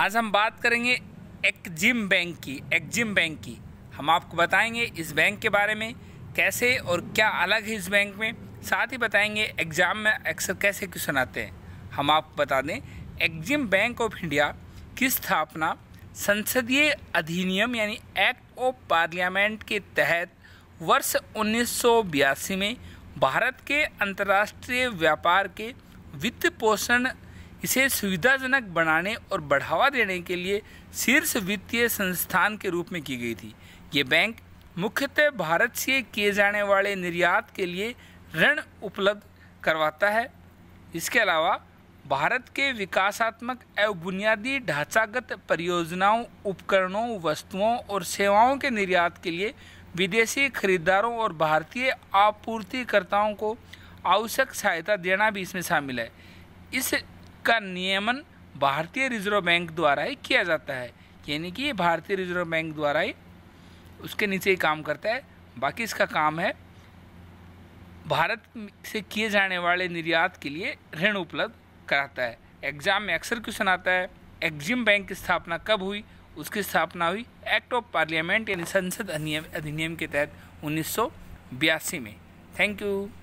आज हम बात करेंगे एक्जिम बैंक की एक्जिम बैंक की हम आपको बताएंगे इस बैंक के बारे में कैसे और क्या अलग है इस बैंक में साथ ही बताएंगे एग्ज़ाम में अक्सर कैसे क्वेश्चन आते हैं हम आपको बता दें एक्जिम बैंक ऑफ इंडिया की स्थापना संसदीय अधिनियम यानी एक्ट ऑफ पार्लियामेंट के तहत वर्ष उन्नीस में भारत के अंतर्राष्ट्रीय व्यापार के वित्त पोषण इसे सुविधाजनक बनाने और बढ़ावा देने के लिए शीर्ष वित्तीय संस्थान के रूप में की गई थी ये बैंक मुख्यतः भारत से किए जाने वाले निर्यात के लिए ऋण उपलब्ध करवाता है इसके अलावा भारत के विकासात्मक एवं बुनियादी ढांचागत परियोजनाओं उपकरणों वस्तुओं और सेवाओं के निर्यात के लिए विदेशी खरीदारों और भारतीय आपूर्तिकर्ताओं को आवश्यक सहायता देना भी इसमें शामिल है इस का नियमन भारतीय रिजर्व बैंक द्वारा ही किया जाता है यानी कि ये भारतीय रिजर्व बैंक द्वारा ही उसके नीचे ही काम करता है बाकी इसका काम है भारत से किए जाने वाले निर्यात के लिए ऋण उपलब्ध कराता है एग्जाम में अक्सर क्वेश्चन आता है एग्जिम बैंक की स्थापना कब हुई उसकी स्थापना हुई एक्ट ऑफ पार्लियामेंट यानी संसद अधिनियम के तहत उन्नीस में थैंक यू